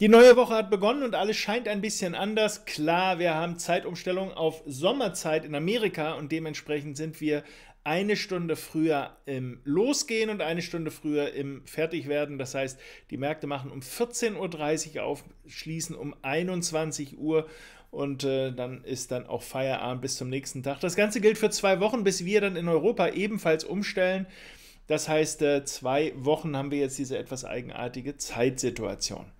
Die neue Woche hat begonnen und alles scheint ein bisschen anders. Klar, wir haben Zeitumstellung auf Sommerzeit in Amerika und dementsprechend sind wir eine Stunde früher im Losgehen und eine Stunde früher im Fertigwerden. Das heißt, die Märkte machen um 14.30 Uhr auf, schließen um 21 Uhr und äh, dann ist dann auch Feierabend bis zum nächsten Tag. Das Ganze gilt für zwei Wochen, bis wir dann in Europa ebenfalls umstellen. Das heißt, äh, zwei Wochen haben wir jetzt diese etwas eigenartige Zeitsituation.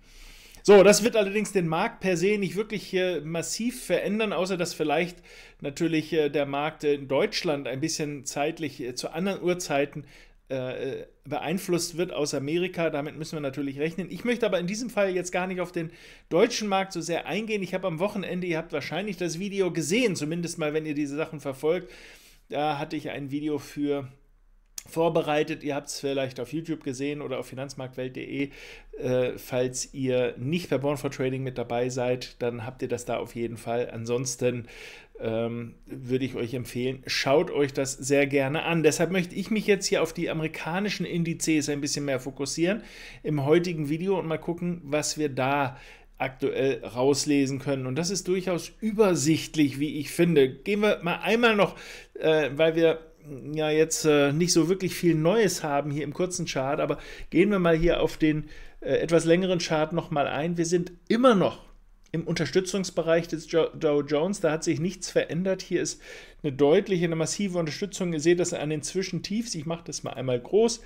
So, das wird allerdings den Markt per se nicht wirklich äh, massiv verändern, außer dass vielleicht natürlich äh, der Markt in Deutschland ein bisschen zeitlich äh, zu anderen Uhrzeiten äh, äh, beeinflusst wird aus Amerika. Damit müssen wir natürlich rechnen. Ich möchte aber in diesem Fall jetzt gar nicht auf den deutschen Markt so sehr eingehen. Ich habe am Wochenende, ihr habt wahrscheinlich das Video gesehen, zumindest mal, wenn ihr diese Sachen verfolgt, da hatte ich ein Video für vorbereitet. Ihr habt es vielleicht auf YouTube gesehen oder auf finanzmarktwelt.de. Äh, falls ihr nicht bei Born for Trading mit dabei seid, dann habt ihr das da auf jeden Fall. Ansonsten ähm, würde ich euch empfehlen, schaut euch das sehr gerne an. Deshalb möchte ich mich jetzt hier auf die amerikanischen Indizes ein bisschen mehr fokussieren im heutigen Video und mal gucken, was wir da aktuell rauslesen können. Und das ist durchaus übersichtlich, wie ich finde. Gehen wir mal einmal noch, äh, weil wir ja jetzt äh, nicht so wirklich viel Neues haben hier im kurzen Chart, aber gehen wir mal hier auf den äh, etwas längeren Chart nochmal ein. Wir sind immer noch im Unterstützungsbereich des jo Dow Jones, da hat sich nichts verändert. Hier ist eine deutliche, eine massive Unterstützung. Ihr seht das an den Zwischentiefs. Ich mache das mal einmal groß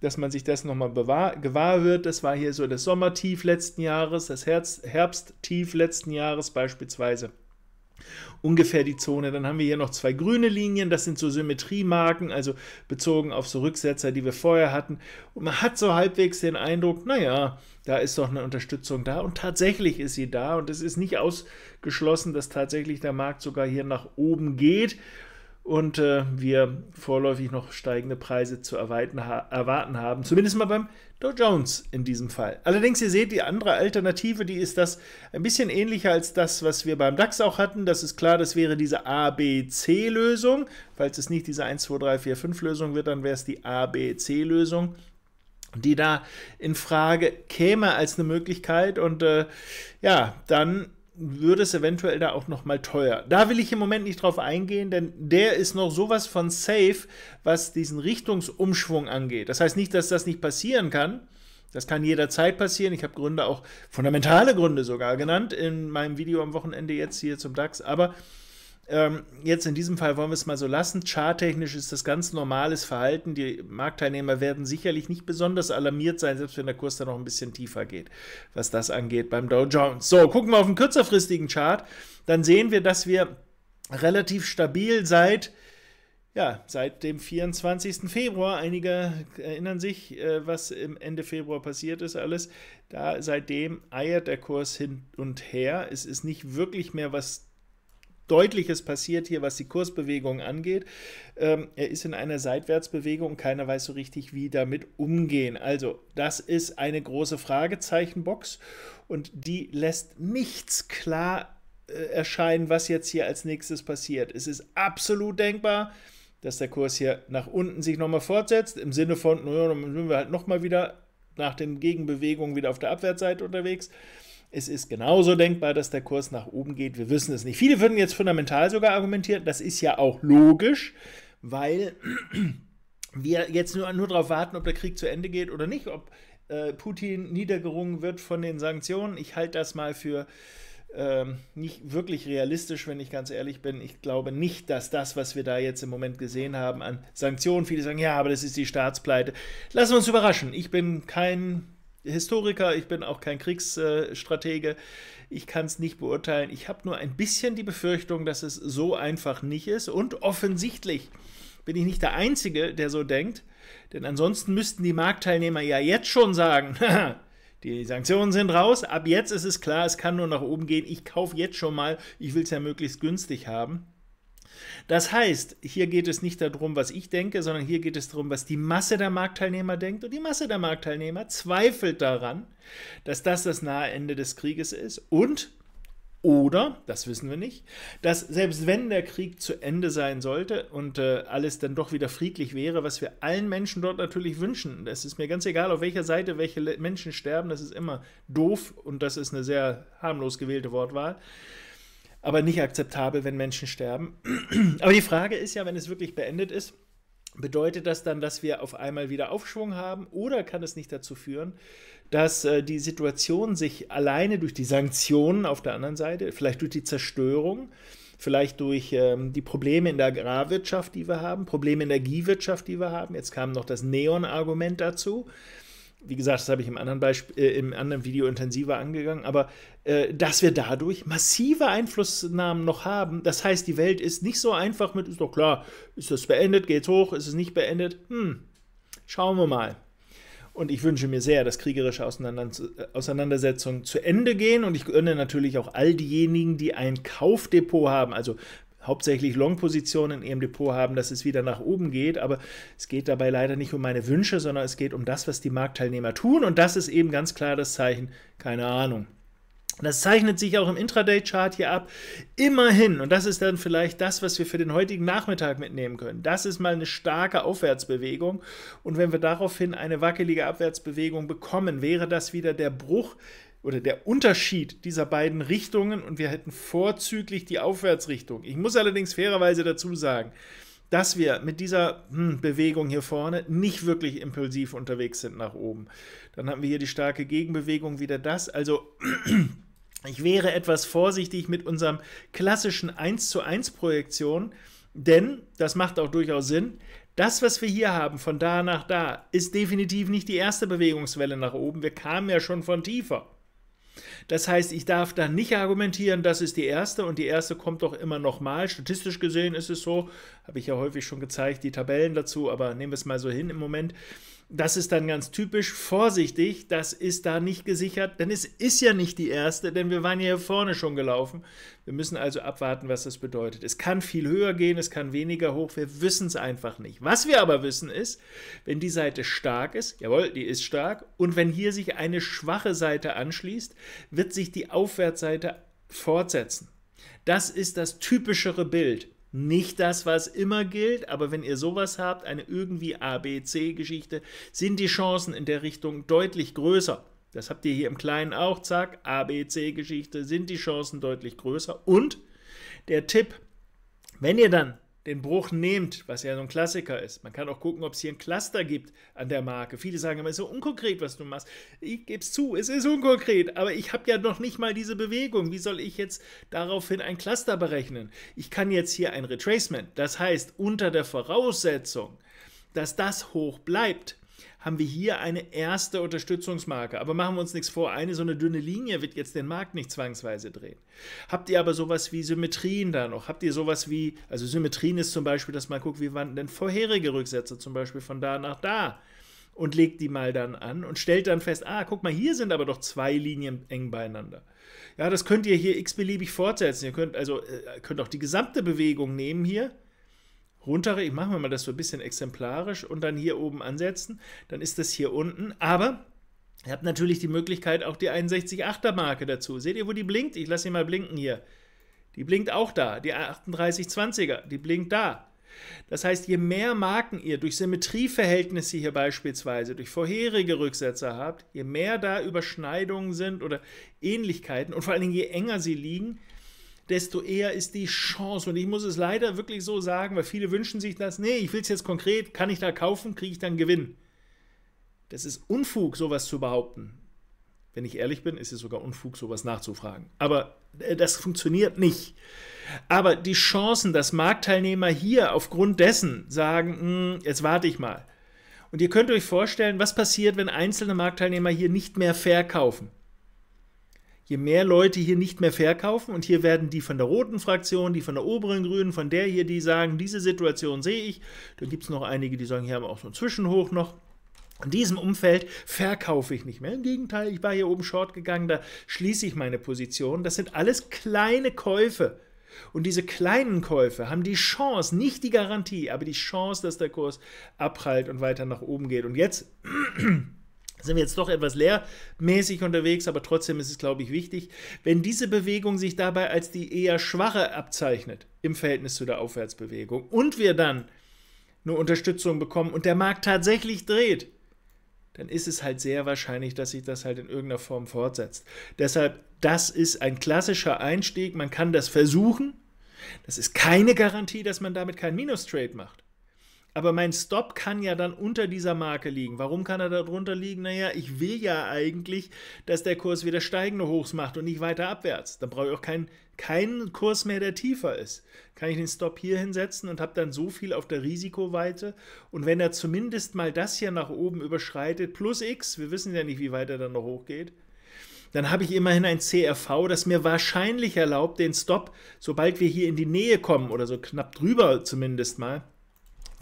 dass man sich das nochmal gewahr wird. Das war hier so das Sommertief letzten Jahres, das Herbsttief letzten Jahres beispielsweise ungefähr die Zone. Dann haben wir hier noch zwei grüne Linien, das sind so Symmetriemarken, also bezogen auf so Rücksetzer, die wir vorher hatten. Und man hat so halbwegs den Eindruck, naja, da ist doch eine Unterstützung da und tatsächlich ist sie da und es ist nicht ausgeschlossen, dass tatsächlich der Markt sogar hier nach oben geht und äh, wir vorläufig noch steigende Preise zu ha erwarten haben. Zumindest mal beim Dow Jones in diesem Fall. Allerdings, ihr seht, die andere Alternative, die ist das ein bisschen ähnlicher als das, was wir beim DAX auch hatten. Das ist klar, das wäre diese ABC-Lösung. Falls es nicht diese 1, 2, 3, 4, 5-Lösung wird, dann wäre es die ABC-Lösung die da in Frage käme als eine Möglichkeit und äh, ja, dann würde es eventuell da auch noch mal teuer. Da will ich im Moment nicht drauf eingehen, denn der ist noch sowas von safe, was diesen Richtungsumschwung angeht. Das heißt nicht, dass das nicht passieren kann. Das kann jederzeit passieren. Ich habe Gründe auch fundamentale Gründe sogar genannt in meinem Video am Wochenende jetzt hier zum DAX, aber ähm, jetzt in diesem Fall wollen wir es mal so lassen. Charttechnisch ist das ganz normales Verhalten. Die Marktteilnehmer werden sicherlich nicht besonders alarmiert sein, selbst wenn der Kurs dann noch ein bisschen tiefer geht, was das angeht beim Dow Jones. So, gucken wir auf den kürzerfristigen Chart. Dann sehen wir, dass wir relativ stabil seit ja, seit dem 24. Februar, einige erinnern sich, äh, was im Ende Februar passiert ist, alles. Da seitdem eiert der Kurs hin und her. Es ist nicht wirklich mehr was Deutliches passiert hier, was die Kursbewegung angeht. Ähm, er ist in einer Seitwärtsbewegung und keiner weiß so richtig, wie damit umgehen. Also, das ist eine große Fragezeichenbox und die lässt nichts klar äh, erscheinen, was jetzt hier als nächstes passiert. Es ist absolut denkbar, dass der Kurs hier nach unten sich nochmal fortsetzt, im Sinne von, naja, dann sind wir halt nochmal wieder nach den Gegenbewegungen wieder auf der Abwärtsseite unterwegs. Es ist genauso denkbar, dass der Kurs nach oben geht. Wir wissen es nicht. Viele würden jetzt fundamental sogar argumentieren, das ist ja auch logisch, weil wir jetzt nur, nur darauf warten, ob der Krieg zu Ende geht oder nicht, ob äh, Putin niedergerungen wird von den Sanktionen. Ich halte das mal für ähm, nicht wirklich realistisch, wenn ich ganz ehrlich bin. Ich glaube nicht, dass das, was wir da jetzt im Moment gesehen haben an Sanktionen, viele sagen, ja, aber das ist die Staatspleite. Lassen wir uns überraschen. Ich bin kein Historiker, ich bin auch kein Kriegsstratege. Ich kann es nicht beurteilen. Ich habe nur ein bisschen die Befürchtung, dass es so einfach nicht ist. Und offensichtlich bin ich nicht der Einzige, der so denkt. Denn ansonsten müssten die Marktteilnehmer ja jetzt schon sagen, die Sanktionen sind raus, ab jetzt ist es klar, es kann nur nach oben gehen. Ich kaufe jetzt schon mal, ich will es ja möglichst günstig haben. Das heißt, hier geht es nicht darum, was ich denke, sondern hier geht es darum, was die Masse der Marktteilnehmer denkt. Und die Masse der Marktteilnehmer zweifelt daran, dass das das nahe Ende des Krieges ist. Und, oder, das wissen wir nicht, dass selbst wenn der Krieg zu Ende sein sollte und äh, alles dann doch wieder friedlich wäre, was wir allen Menschen dort natürlich wünschen, es ist mir ganz egal, auf welcher Seite welche Menschen sterben, das ist immer doof und das ist eine sehr harmlos gewählte Wortwahl aber nicht akzeptabel, wenn Menschen sterben. aber die Frage ist ja, wenn es wirklich beendet ist, bedeutet das dann, dass wir auf einmal wieder Aufschwung haben oder kann es nicht dazu führen, dass äh, die Situation sich alleine durch die Sanktionen auf der anderen Seite, vielleicht durch die Zerstörung, vielleicht durch ähm, die Probleme in der Agrarwirtschaft, die wir haben, Probleme in der Energiewirtschaft, die wir haben. Jetzt kam noch das Neon-Argument dazu wie gesagt, das habe ich im anderen, Beisp äh, im anderen Video intensiver angegangen, aber äh, dass wir dadurch massive Einflussnahmen noch haben, das heißt, die Welt ist nicht so einfach mit, ist doch klar, ist das beendet, geht's hoch, ist es nicht beendet, hm, schauen wir mal. Und ich wünsche mir sehr, dass kriegerische äh, Auseinandersetzungen zu Ende gehen. Und ich gönne natürlich auch all diejenigen, die ein Kaufdepot haben, also hauptsächlich Long-Positionen in ihrem Depot haben, dass es wieder nach oben geht. Aber es geht dabei leider nicht um meine Wünsche, sondern es geht um das, was die Marktteilnehmer tun. Und das ist eben ganz klar das Zeichen, keine Ahnung. Das zeichnet sich auch im Intraday-Chart hier ab. Immerhin, und das ist dann vielleicht das, was wir für den heutigen Nachmittag mitnehmen können. Das ist mal eine starke Aufwärtsbewegung. Und wenn wir daraufhin eine wackelige Abwärtsbewegung bekommen, wäre das wieder der Bruch oder der Unterschied dieser beiden Richtungen und wir hätten vorzüglich die Aufwärtsrichtung. Ich muss allerdings fairerweise dazu sagen, dass wir mit dieser hm, Bewegung hier vorne nicht wirklich impulsiv unterwegs sind nach oben. Dann haben wir hier die starke Gegenbewegung wieder das. Also ich wäre etwas vorsichtig mit unserem klassischen 1 zu 1 Projektion, denn das macht auch durchaus Sinn. Das, was wir hier haben, von da nach da, ist definitiv nicht die erste Bewegungswelle nach oben. Wir kamen ja schon von tiefer. Das heißt, ich darf da nicht argumentieren, das ist die erste und die erste kommt doch immer nochmal. Statistisch gesehen ist es so, habe ich ja häufig schon gezeigt, die Tabellen dazu, aber nehmen wir es mal so hin im Moment. Das ist dann ganz typisch. Vorsichtig, das ist da nicht gesichert, denn es ist ja nicht die erste, denn wir waren ja hier vorne schon gelaufen. Wir müssen also abwarten, was das bedeutet. Es kann viel höher gehen, es kann weniger hoch, wir wissen es einfach nicht. Was wir aber wissen ist, wenn die Seite stark ist, jawohl, die ist stark, und wenn hier sich eine schwache Seite anschließt, wird sich die Aufwärtsseite fortsetzen. Das ist das typischere Bild nicht das, was immer gilt, aber wenn ihr sowas habt, eine irgendwie ABC-Geschichte, sind die Chancen in der Richtung deutlich größer. Das habt ihr hier im Kleinen auch, zack, ABC-Geschichte, sind die Chancen deutlich größer. Und der Tipp, wenn ihr dann den Bruch nehmt, was ja so ein Klassiker ist. Man kann auch gucken, ob es hier ein Cluster gibt an der Marke. Viele sagen immer, es ist so unkonkret, was du machst. Ich gebe es zu, es ist unkonkret, aber ich habe ja noch nicht mal diese Bewegung. Wie soll ich jetzt daraufhin ein Cluster berechnen? Ich kann jetzt hier ein Retracement, das heißt unter der Voraussetzung, dass das hoch bleibt, haben wir hier eine erste Unterstützungsmarke. Aber machen wir uns nichts vor, eine so eine dünne Linie wird jetzt den Markt nicht zwangsweise drehen. Habt ihr aber sowas wie Symmetrien da noch? Habt ihr sowas wie, also Symmetrien ist zum Beispiel, dass man guckt, wie waren denn vorherige Rücksätze zum Beispiel von da nach da? Und legt die mal dann an und stellt dann fest, ah, guck mal, hier sind aber doch zwei Linien eng beieinander. Ja, das könnt ihr hier x-beliebig fortsetzen. Ihr könnt also äh, könnt auch die gesamte Bewegung nehmen hier runter, ich mache mal das so ein bisschen exemplarisch und dann hier oben ansetzen, dann ist das hier unten, aber ihr habt natürlich die Möglichkeit auch die 61.8er Marke dazu. Seht ihr, wo die blinkt? Ich lasse sie mal blinken hier. Die blinkt auch da, die 3820er, die blinkt da. Das heißt, je mehr Marken ihr durch Symmetrieverhältnisse hier beispielsweise, durch vorherige Rücksätze habt, je mehr da Überschneidungen sind oder Ähnlichkeiten und vor allen Dingen je enger sie liegen, desto eher ist die Chance. Und ich muss es leider wirklich so sagen, weil viele wünschen sich das. Nee, ich will es jetzt konkret. Kann ich da kaufen? Kriege ich dann Gewinn? Das ist Unfug, sowas zu behaupten. Wenn ich ehrlich bin, ist es sogar Unfug, sowas nachzufragen. Aber äh, das funktioniert nicht. Aber die Chancen, dass Marktteilnehmer hier aufgrund dessen sagen, hm, jetzt warte ich mal. Und ihr könnt euch vorstellen, was passiert, wenn einzelne Marktteilnehmer hier nicht mehr verkaufen je mehr Leute hier nicht mehr verkaufen und hier werden die von der roten Fraktion, die von der oberen Grünen, von der hier, die sagen, diese Situation sehe ich. Da gibt es noch einige, die sagen, hier haben wir auch so einen Zwischenhoch noch. In diesem Umfeld verkaufe ich nicht mehr. Im Gegenteil, ich war hier oben short gegangen, da schließe ich meine Position. Das sind alles kleine Käufe. Und diese kleinen Käufe haben die Chance, nicht die Garantie, aber die Chance, dass der Kurs abprallt und weiter nach oben geht. Und jetzt sind wir jetzt doch etwas lehrmäßig unterwegs, aber trotzdem ist es, glaube ich, wichtig, wenn diese Bewegung sich dabei als die eher schwache abzeichnet im Verhältnis zu der Aufwärtsbewegung und wir dann eine Unterstützung bekommen und der Markt tatsächlich dreht, dann ist es halt sehr wahrscheinlich, dass sich das halt in irgendeiner Form fortsetzt. Deshalb, das ist ein klassischer Einstieg, man kann das versuchen. Das ist keine Garantie, dass man damit kein Minus-Trade macht. Aber mein Stop kann ja dann unter dieser Marke liegen. Warum kann er da drunter liegen? Naja, ich will ja eigentlich, dass der Kurs wieder steigende Hochs macht und nicht weiter abwärts. Dann brauche ich auch keinen kein Kurs mehr, der tiefer ist. Kann ich den Stop hier hinsetzen und habe dann so viel auf der Risikoweite. Und wenn er zumindest mal das hier nach oben überschreitet, plus X, wir wissen ja nicht, wie weit er dann noch hochgeht, dann habe ich immerhin ein CRV, das mir wahrscheinlich erlaubt, den Stop, sobald wir hier in die Nähe kommen oder so knapp drüber zumindest mal,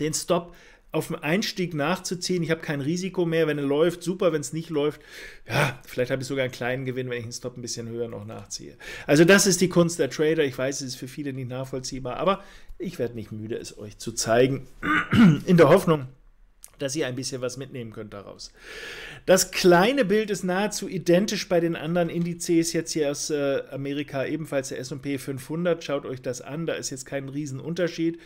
den Stop auf dem Einstieg nachzuziehen. Ich habe kein Risiko mehr. Wenn er läuft, super. Wenn es nicht läuft, ja, vielleicht habe ich sogar einen kleinen Gewinn, wenn ich den Stop ein bisschen höher noch nachziehe. Also das ist die Kunst der Trader. Ich weiß, es ist für viele nicht nachvollziehbar, aber ich werde nicht müde, es euch zu zeigen. In der Hoffnung, dass ihr ein bisschen was mitnehmen könnt daraus. Das kleine Bild ist nahezu identisch bei den anderen Indizes jetzt hier aus äh, Amerika, ebenfalls der S&P 500. Schaut euch das an, da ist jetzt kein Riesenunterschied.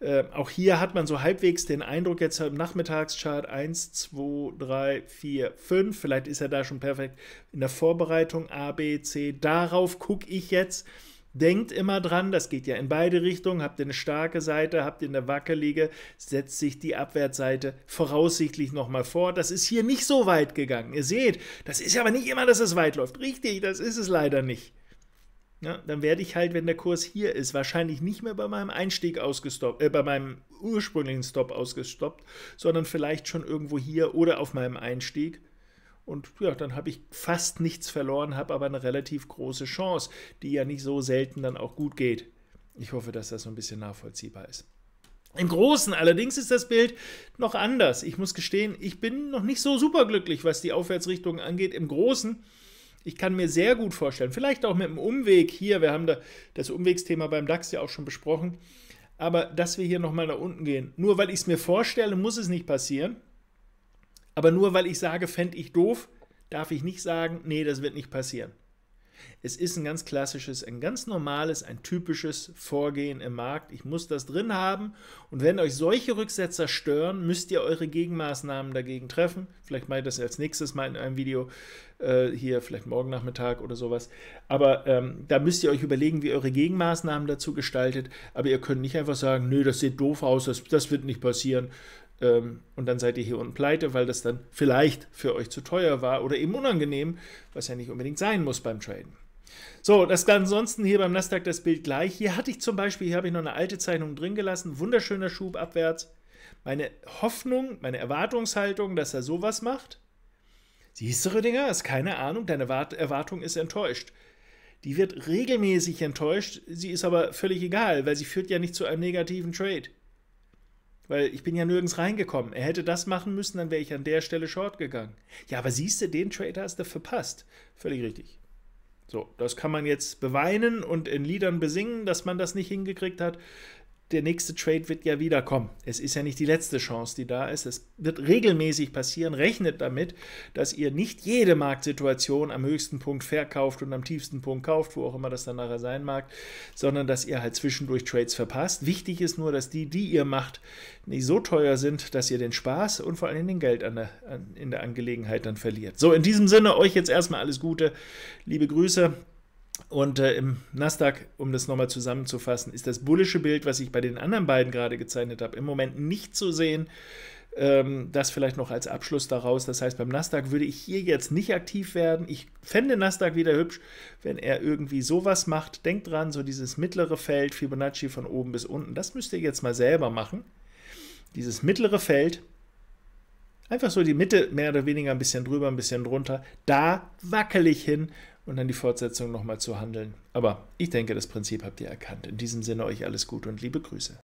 Äh, auch hier hat man so halbwegs den Eindruck, jetzt im Nachmittagschart 1, 2, 3, 4, 5, vielleicht ist er da schon perfekt in der Vorbereitung, A, B, C. Darauf gucke ich jetzt. Denkt immer dran, das geht ja in beide Richtungen. Habt ihr eine starke Seite, habt ihr eine wackelige, setzt sich die Abwärtsseite voraussichtlich nochmal vor. Das ist hier nicht so weit gegangen. Ihr seht, das ist ja aber nicht immer, dass es weit läuft. Richtig, das ist es leider nicht. Ja, dann werde ich halt, wenn der Kurs hier ist, wahrscheinlich nicht mehr bei meinem Einstieg ausgestoppt, äh, bei meinem ursprünglichen Stop ausgestoppt, sondern vielleicht schon irgendwo hier oder auf meinem Einstieg und ja, dann habe ich fast nichts verloren, habe aber eine relativ große Chance, die ja nicht so selten dann auch gut geht. Ich hoffe, dass das so ein bisschen nachvollziehbar ist. Im Großen allerdings ist das Bild noch anders. Ich muss gestehen, ich bin noch nicht so superglücklich, was die Aufwärtsrichtung angeht. Im Großen, ich kann mir sehr gut vorstellen, vielleicht auch mit dem Umweg hier, wir haben da das Umwegsthema beim DAX ja auch schon besprochen, aber dass wir hier nochmal nach unten gehen. Nur weil ich es mir vorstelle, muss es nicht passieren. Aber nur weil ich sage, fände ich doof, darf ich nicht sagen, nee, das wird nicht passieren. Es ist ein ganz klassisches, ein ganz normales, ein typisches Vorgehen im Markt. Ich muss das drin haben und wenn euch solche Rücksetzer stören, müsst ihr eure Gegenmaßnahmen dagegen treffen. Vielleicht mache ich das als nächstes Mal in einem Video äh, hier, vielleicht morgen Nachmittag oder sowas. Aber ähm, da müsst ihr euch überlegen, wie ihr eure Gegenmaßnahmen dazu gestaltet. Aber ihr könnt nicht einfach sagen, nö, das sieht doof aus, das, das wird nicht passieren. Ähm, und dann seid ihr hier unten pleite, weil das dann vielleicht für euch zu teuer war oder eben unangenehm, was ja nicht unbedingt sein muss beim Traden. So, das ansonsten hier beim Nasdaq das Bild gleich. Hier hatte ich zum Beispiel, hier habe ich noch eine alte Zeichnung drin gelassen, wunderschöner Schub abwärts. Meine Hoffnung, meine Erwartungshaltung, dass er sowas macht. Siehst du, Dinger, hast keine Ahnung, deine Erwartung ist enttäuscht. Die wird regelmäßig enttäuscht, sie ist aber völlig egal, weil sie führt ja nicht zu einem negativen Trade. Weil ich bin ja nirgends reingekommen. Er hätte das machen müssen, dann wäre ich an der Stelle short gegangen. Ja, aber siehst du, den Trade hast du verpasst. Völlig richtig. So, das kann man jetzt beweinen und in Liedern besingen, dass man das nicht hingekriegt hat der nächste Trade wird ja wiederkommen. Es ist ja nicht die letzte Chance, die da ist. Es wird regelmäßig passieren. Rechnet damit, dass ihr nicht jede Marktsituation am höchsten Punkt verkauft und am tiefsten Punkt kauft, wo auch immer das dann nachher sein mag, sondern dass ihr halt zwischendurch Trades verpasst. Wichtig ist nur, dass die, die ihr macht, nicht so teuer sind, dass ihr den Spaß und vor allem den Geld an der, an, in der Angelegenheit dann verliert. So, in diesem Sinne, euch jetzt erstmal alles Gute. Liebe Grüße. Und äh, im Nasdaq, um das nochmal zusammenzufassen, ist das bullische Bild, was ich bei den anderen beiden gerade gezeichnet habe, im Moment nicht zu sehen. Ähm, das vielleicht noch als Abschluss daraus. Das heißt, beim Nasdaq würde ich hier jetzt nicht aktiv werden. Ich fände Nasdaq wieder hübsch, wenn er irgendwie sowas macht. Denkt dran, so dieses mittlere Feld, Fibonacci von oben bis unten, das müsst ihr jetzt mal selber machen. Dieses mittlere Feld, einfach so die Mitte mehr oder weniger ein bisschen drüber, ein bisschen drunter, da wackel ich hin und dann die Fortsetzung nochmal zu handeln. Aber ich denke, das Prinzip habt ihr erkannt. In diesem Sinne euch alles Gute und liebe Grüße.